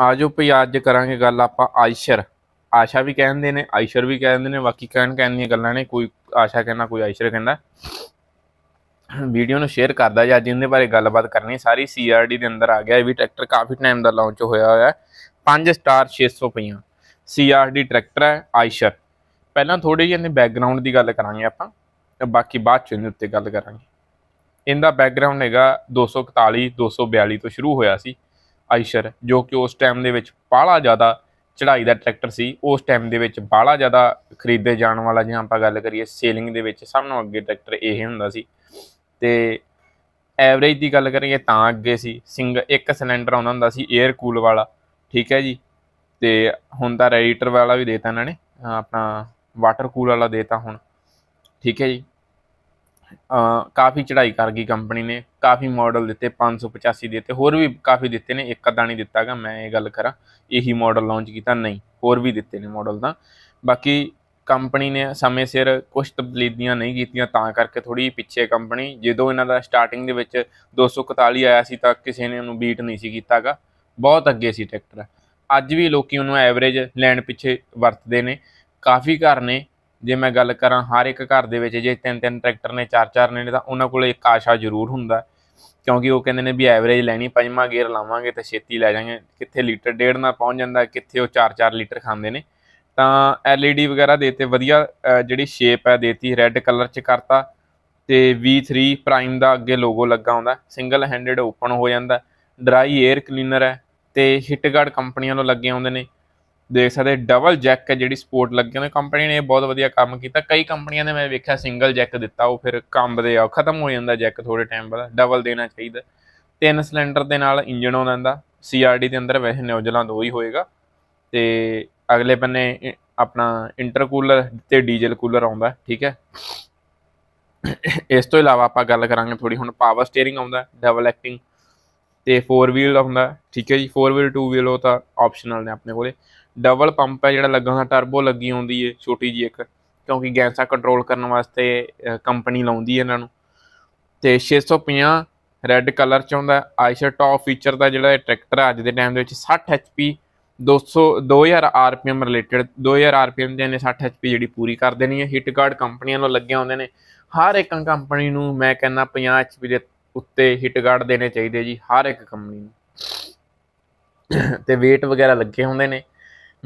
ਆਜੋ ਭਈ ਅੱਜ ਕਰਾਂਗੇ ਗੱਲ ਆਪਾਂ ਆਇਸ਼ਰ ਆਸ਼ਾ ਵੀ ਕਹਿੰਦੇ ਨੇ ਆਇਸ਼ਰ ਵੀ ਕਹਿੰਦੇ ਨੇ ਬਾਕੀ ਕਹਿਣ ਕਹਿਣ ਦੀਆਂ ਗੱਲਾਂ ਨੇ ਕੋਈ ਆਸ਼ਾ ਕਹਿੰਦਾ ਕੋਈ ਆਇਸ਼ਰ ਕਹਿੰਦਾ ਵੀਡੀਓ ਨੂੰ ਸ਼ੇਅਰ ਕਰਦਾ ਜਾਂ ਜਿੰਦੇ ਬਾਰੇ ਗੱਲਬਾਤ ਕਰਨੀ ਸਾਰੀ ਸੀਆਰਡੀ ਦੇ ਅੰਦਰ ਆ ਗਿਆ ਇਹ ਵੀ ਟਰੈਕਟਰ ਕਾਫੀ ਟਾਈਮ ਦਾ ਲਾਂਚ ਹੋਇਆ ਹੋਇਆ ਹੈ 5 ਸਟਾਰ 600 ਪਈਆਂ ਸੀਆਰਡੀ ਟਰੈਕਟਰ ਹੈ ਆਇਸ਼ਰ ਪਹਿਲਾਂ ਥੋੜੀ ਜਿਹੀ ਇਹਨੇ ਬੈਕਗ੍ਰਾਉਂਡ ਦੀ ਗੱਲ ਕਰਾਂਗੇ ਆਪਾਂ ਤੇ ਬਾਕੀ ਬਾਅਦ ਚ ਇਹਦੇ ਉੱਤੇ ਗੱਲ ਕਰਾਂਗੇ ਇਹਦਾ ਬੈਕਗ੍ਰਾਉਂਡ ਹੈਗਾ 241 242 ਤੋਂ ਸ਼ੁਰੂ ਹੋਇਆ ਸੀ ਆਇਸ਼ਰ ਜੋ ਕਿ ਉਸ ਟਾਈਮ ਦੇ ਵਿੱਚ ਬਾਲਾ ਜ਼ਿਆਦਾ ਚੜਾਈ ਦਾ ਟਰੈਕਟਰ ਸੀ ਉਸ ਟਾਈਮ ਦੇ ਵਿੱਚ ਬਾਲਾ ਜ਼ਿਆਦਾ ਖਰੀਦੇ ਜਾਣ ਵਾਲਾ ਜਿਵੇਂ ਆਪਾਂ ਗੱਲ ਕਰੀਏ ਸੇਲਿੰਗ ਦੇ ਵਿੱਚ ਸਭ ਨਾਲੋਂ ਅੱਗੇ ਟਰੈਕਟਰ ਇਹ ਹੁੰਦਾ ਸੀ ਤੇ ਐਵਰੇਜ ਦੀ ਗੱਲ ਕਰੀਏ ਤਾਂ ਅੱਗੇ ਸੀ ਸਿੰਗ ਇੱਕ ਸਿਲੰਡਰ ਆਉਂਦਾ ਹੁੰਦਾ ਸੀ 에ਅਰ ਕੂਲ ਵਾਲਾ ਠੀਕ ਹੈ ਜੀ ਤੇ ਹੁਣ ਤਾਂ ਰੈਡੀਟਰ ਵਾਲਾ ਵੀ ਦੇਤਾ ਇਹਨਾਂ ਨੇ ਆਪਣਾ ਵਾਟਰ ਕੂਲ ਵਾਲਾ ਦੇਤਾ ਹੁਣ ਠੀਕ ਹੈ ਜੀ ਕਾਫੀ ਚੜ੍ਹਾਈ ਕਰ ਗਈ ਕੰਪਨੀ ਨੇ ਕਾਫੀ ਮਾਡਲ ਦਿੱਤੇ 585 ਦਿੱਤੇ ਹੋਰ ਵੀ ਕਾਫੀ ਦਿੱਤੇ ਨੇ ਇੱਕ ਅਦਾਣੀ ਦਿੱਤਾਗਾ ਮੈਂ ਇਹ ਗੱਲ ਕਰਾਂ ਇਹੀ ਮਾਡਲ ਲਾਂਚ ਕੀਤਾ ਨਹੀਂ ਹੋਰ ਵੀ ਦਿੱਤੇ ਨੇ ਮਾਡਲ ਤਾਂ ਬਾਕੀ ਕੰਪਨੀ ਨੇ ਸਮੇਂ ਸਿਰ ਕੁਝ ਤਬਦੀਲੀਆਂ ਨਹੀਂ ਕੀਤੀਆਂ ਤਾਂ ਕਰਕੇ ਥੋੜੀ ਪਿੱਛੇ ਕੰਪਨੀ ਜਦੋਂ ਇਹਨਾਂ ਦਾ ਸਟਾਰਟਿੰਗ ਦੇ ਵਿੱਚ 241 ਆਇਆ ਸੀ ਤਾਂ ਕਿਸੇ ਨੇ ਉਹਨੂੰ ਬੀਟ ਨਹੀਂ ਸੀ ਕੀਤਾਗਾ ਬਹੁਤ ਅੱਗੇ ਸੀ ਟਰੈਕਟਰ ਅੱਜ ਵੀ ਲੋਕੀ ਉਹਨੂੰ ਐਵਰੇਜ ਲੈਣ ਪਿੱਛੇ ਵਰਤਦੇ ਨੇ ਕਾਫੀ ਘਰ ਨੇ ਜੇ ਮੈਂ ਗੱਲ ਕਰਾਂ ਹਰ ਇੱਕ ਘਰ ਦੇ ਵਿੱਚ ਜੇ ਤਿੰਨ ਤਿੰਨ ਟਰੈਕਟਰ ਨੇ ਚਾਰ ਚਾਰ ਨੇ ਤਾਂ ਉਹਨਾਂ ਕੋਲੇ ਇੱਕ ਆਸ਼ਾ ਜ਼ਰੂਰ ਹੁੰਦਾ ਕਿਉਂਕਿ ਉਹ ਕਹਿੰਦੇ ਨੇ ਵੀ ਐਵਰੇਜ ਲੈਣੀ ਪੰਜਵਾਂ ਗੇਅਰ ਲਾਵਾਂਗੇ ਤਾਂ ਛੇਤੀ ਲੈ ਜਾਾਂਗੇ ਕਿੱਥੇ ਲੀਟਰ ਡੇਢ ਨਾਲ ਪਹੁੰਚ ਜਾਂਦਾ ਕਿੱਥੇ ਉਹ 4-4 ਲੀਟਰ ਖਾਂਦੇ ਨੇ ਤਾਂ ਐਲਈਡੀ ਵਗੈਰਾ ਦੇਤੇ ਵਧੀਆ ਜਿਹੜੀ ਸ਼ੇਪ ਹੈ ਦੇਤੀ ਰੈੱਡ ਕਲਰ ਚ ਕਰਤਾ ਤੇ V3 ਪ੍ਰਾਈਮ ਦਾ ਅੱਗੇ ਲੋਗੋ ਲੱਗਾ ਹੁੰਦਾ ਸਿੰਗਲ ਹੈਂਡਡ ਓਪਨ ਹੋ ਜਾਂਦਾ ਡਰਾਈ 에ਅਰ ਕਲੀਨਰ ਹੈ ਤੇ ਹਿਟਗਾਰਡ ਕੰਪਨੀਆਂ ਨੂੰ ਲੱਗੇ ਆਉਂਦੇ ਨੇ ਦੇਖ ਸਕਦੇ ਡਬਲ ਜੈਕ ਹੈ ਜਿਹੜੀ ਸਪੋਰਟ ਲੱਗੇ ਨੇ ਕੰਪਨੀ ਨੇ ਬਹੁਤ ਵਧੀਆ ਕੰਮ ਕੀਤਾ ਕਈ ਕੰਪਨੀਆਂ ਨੇ ਮੈਂ ਵੇਖਿਆ ਸਿੰਗਲ ਜੈਕ ਦਿੱਤਾ ਉਹ ਫਿਰ ਕੰਬਦੇ ਆ ਖਤਮ ਹੋ ਜਾਂਦਾ ਜੈਕ ਥੋੜੇ ਟਾਈਮ ਬਾਅਦ ਡਬਲ ਦੇਣਾ ਚਾਹੀਦਾ ਤਿੰਨ ਸਿਲੰਡਰ ਦੇ ਨਾਲ ਇੰਜਨ ਆਉਂਦਾ ਹੁੰਦਾ ਸੀਆਰਡੀ ਦੇ ਅੰਦਰ ਵੈਸੇ ਨਿਊਜ਼ੀਲੈਂਡ ਉਹੀ ਹੋਏਗਾ ਤੇ ਅਗਲੇ ਬੰਨੇ ਆਪਣਾ ਇੰਟਰਕੂਲਰ ਤੇ ਡੀਜ਼ਲ ਕੂਲਰ ਆਉਂਦਾ ਠੀਕ ਹੈ ਇਸ ਤੋਂ ਇਲਾਵਾ ਆਪਾਂ ਗੱਲ ਕਰਾਂਗੇ ਥੋੜੀ ਹੁਣ ਪਾਵਰ ਸਟੀering ਆਉਂਦਾ ਡਬਲ ਐਕਟਿੰਗ ਤੇ 4 ਵੀਲ ਆਉਂਦਾ ਠੀਕ ਹੈ ਜੀ 4 ਵੀਲ 2 ਵੀਲ ਉਹ ਤਾਂ ਆਪਸ਼ਨਲ ਨੇ ਆਪਣੇ ਕੋਲੇ ਡਬਲ ਪੰਪ ਹੈ ਜਿਹੜਾ ਲੱਗਾ ਹੁੰਦਾ ਟਰਬੋ ਲੱਗੀ ਹੁੰਦੀ ਹੈ ਛੋਟੀ ਜੀ ਇੱਕ ਕਿਉਂਕਿ ਗੈਸਾਂ ਕੰਟਰੋਲ ਕਰਨ ਵਾਸਤੇ ਕੰਪਨੀ ਲਾਉਂਦੀ ਹੈ ਇਹਨਾਂ ਨੂੰ ਤੇ 650 ਰੈੱਡ ਕਲਰ ਚ ਆਉਂਦਾ ਆਇਸ਼ਰ ਟੌਪ ਫੀਚਰ ਦਾ ਜਿਹੜਾ ਟਰੈਕਟਰ ਅੱਜ ਦੇ ਟਾਈਮ ਦੇ ਵਿੱਚ 60 ਐਚਪੀ 200 2000 ਆਰਪੀਐਮ ਰਿਲੇਟਡ 2000 ਆਰਪੀਐਮ ਦੇ ਨੇ 60 ਐਚਪੀ ਜਿਹੜੀ ਪੂਰੀ ਕਰ ਦੇਣੀ ਹੈ ਹਿੱਟ ਗਾਰਡ ਕੰਪਨੀਆਂ ਨੂੰ ਲੱਗੇ ਹੁੰਦੇ ਨੇ ਹਰ ਇੱਕ ਕੰਪਨੀ ਨੂੰ ਮੈਂ ਕਹਿੰਦਾ 50 ਐਚਪੀ ਦੇ ਉੱਤੇ ਹਿੱਟ ਗਾਰਡ ਦੇਣੇ ਚਾਹੀਦੇ ਜੀ ਹਰ ਇੱਕ ਕੰਪਨੀ ਨੂੰ ਤੇ weight ਵਗੈਰਾ ਲੱਗੇ ਹੁੰਦੇ ਨੇ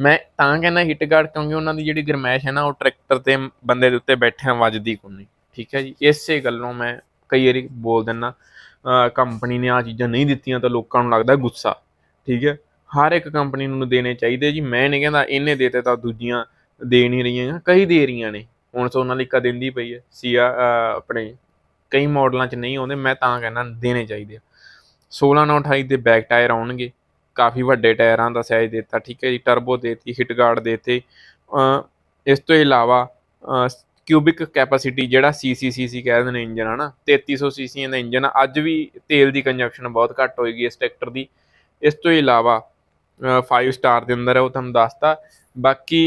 ਮੈਂ ਤਾਂ ਕਹਿੰਦਾ ਹਿੱਟ ਗਾਰਡ ਕਿਉਂਕਿ ਉਹਨਾਂ ਦੀ ਜਿਹੜੀ ਗਰਮੈਸ਼ ਹੈ ਨਾ ਉਹ ਟਰੈਕਟਰ ਤੇ ਬੰਦੇ ਦੇ ਉੱਤੇ ਬੈਠਿਆਂ ਵੱਜਦੀ ਨਹੀਂ ਠੀਕ ਹੈ ਜੀ ਇਸੇ ਗੱਲੋਂ ਮੈਂ ਕਈ ਵਾਰੀ ਬੋਲ ਦਿੰਨਾ ਕੰਪਨੀ ਨੇ ਆ ਚੀਜ਼ਾਂ ਨਹੀਂ ਦਿੱਤੀਆਂ ਤਾਂ ਲੋਕਾਂ ਨੂੰ ਲੱਗਦਾ ਗੁੱਸਾ ਠੀਕ ਹੈ ਹਰ ਇੱਕ ਕੰਪਨੀ ਨੂੰ ਦੇਣੇ ਚਾਹੀਦੇ ਜੀ ਮੈਂ ਨਹੀਂ ਕਹਿੰਦਾ ਇਹਨੇ ਦੇਤੇ ਤਾਂ ਦੂਜੀਆਂ ਦੇ ਨਹੀਂ ਰਹੀਆਂ ਕਈ ਦੇ ਰਹੀਆਂ ਨੇ ਹੁਣ ਸੋ ਉਹਨਾਂ ਲਈ ਕਾ ਦਿੰਦੀ ਪਈ ਹੈ ਸੀਆ ਆਪਣੇ ਕਈ ਮਾਡਲਾਂ 'ਚ ਨਹੀਂ ਆਉਂਦੇ ਮੈਂ ਤਾਂ ਕਹਿੰਦਾ ਦੇਣੇ ਚਾਹੀਦੇ 16 ਨਾ 28 ਦੇ ਬੈਕ ਟਾਇਰ ਆਉਣਗੇ ਕਾਫੀ ਵੱਡੇ ਟਾਇਰਾਂ ਦਾ ਸਾਈਜ਼ ਦਿੱਤਾ ਠੀਕ ਹੈ ਜੀ ਟਰਬੋ ਦੇਤੀ ਹਿਟ ਗਾਰਡ ਦੇਤੇ ਇਸ ਤੋਂ ਇਲਾਵਾ ਕਿਊਬਿਕ ਕੈਪੈਸਿਟੀ ਜਿਹੜਾ ਸੀਸੀਸੀਸੀ ਕਹਿੰਦੇ ਨੇ ਇੰਜਨ ਹਨਾ 3300 ਸੀਸੀ ਦਾ ਇੰਜਨ ਅੱਜ ਵੀ ਤੇਲ ਦੀ ਕੰਜਪਸ਼ਨ ਬਹੁਤ ਘੱਟ ਹੋਏਗੀ ਇਸ ਟਰੈਕਟਰ ਦੀ ਇਸ ਤੋਂ ਇਲਾਵਾ 5 ਸਟਾਰ ਦੇ ਅੰਦਰ ਹੈ ਉਹ ਤੁਹਾਨੂੰ ਦੱਸਤਾ ਬਾਕੀ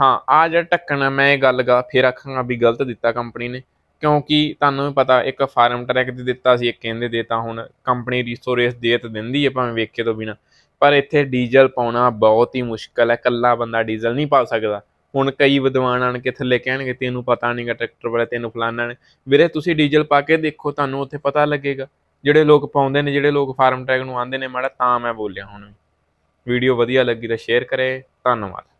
ਹਾਂ ਆ ਜਿਹੜਾ ਟੱਕਣਾ ਮੈਂ ਇਹ ਗੱਲ ਗਾ ਫੇਰ ਆਖਾਂਗਾ ਵੀ ਗਲਤ ਦਿੱਤਾ ਕੰਪਨੀ ਨੇ ਕਿਉਂਕਿ ਤੁਹਾਨੂੰ ਪਤਾ ਇੱਕ ਫਾਰਮ ਟਰੈਕ ਦੇ ਦਿੱਤਾ ਸੀ ਇੱਕ ਕਹਿੰਦੇ ਦੇਤਾ ਹੁਣ ਕੰਪਨੀ ਰਿਸੋਰਸ ਦੇਤ ਦਿੰਦੀ ਹੈ ਭਾਵੇਂ ਵੇਖੇ ਤੋਂ ਬਿਨਾ ਪਰ ਇੱਥੇ ਡੀਜ਼ਲ ਪਾਉਣਾ ਬਹੁਤ ਹੀ ਮੁਸ਼ਕਲ ਹੈ ਕੱਲਾ ਬੰਦਾ ਡੀਜ਼ਲ ਨਹੀਂ ਪਾ ਸਕਦਾ ਹੁਣ ਕਈ ਵਿਦਵਾਨ ਆਣ ਕੇ ਥੱਲੇ ਕਹਿਣਗੇ ਤੈਨੂੰ ਪਤਾ ਨਹੀਂਗਾ ਟਰੈਕਟਰ ਵਾਲੇ ਤੈਨੂੰ ਫਲਾਣਾ ਨੇ ਵੀਰੇ ਤੁਸੀਂ ਡੀਜ਼ਲ ਪਾ ਕੇ ਦੇਖੋ ਤੁਹਾਨੂੰ ਉੱਥੇ ਪਤਾ ਲੱਗੇਗਾ ਜਿਹੜੇ ਲੋਕ ਪਾਉਂਦੇ ਨੇ ਜਿਹੜੇ ਲੋਕ ਫਾਰਮ ਟਰੈਕ ਨੂੰ ਆਂਦੇ ਨੇ ਮਾੜਾ ਤਾਂ ਮੈਂ ਬੋਲਿਆ ਹੁਣ ਵੀਡੀਓ ਵਧੀਆ ਲੱਗੀ ਤਾਂ ਸ਼ੇਅਰ ਕਰੇ ਧੰਨਵਾਦ